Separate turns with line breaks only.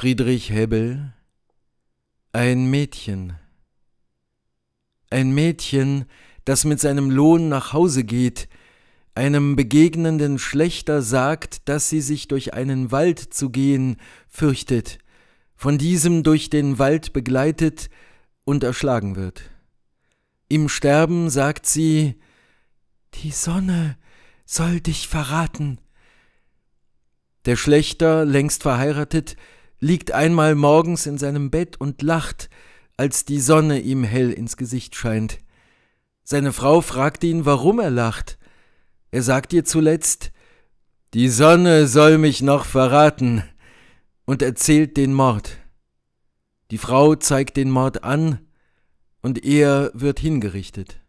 Friedrich Hebbel Ein Mädchen Ein Mädchen, das mit seinem Lohn nach Hause geht, einem begegnenden Schlechter sagt, dass sie sich durch einen Wald zu gehen fürchtet, von diesem durch den Wald begleitet und erschlagen wird. Im Sterben sagt sie Die Sonne soll dich verraten. Der Schlechter, längst verheiratet, liegt einmal morgens in seinem Bett und lacht, als die Sonne ihm hell ins Gesicht scheint. Seine Frau fragt ihn, warum er lacht. Er sagt ihr zuletzt, die Sonne soll mich noch verraten, und erzählt den Mord. Die Frau zeigt den Mord an, und er wird hingerichtet.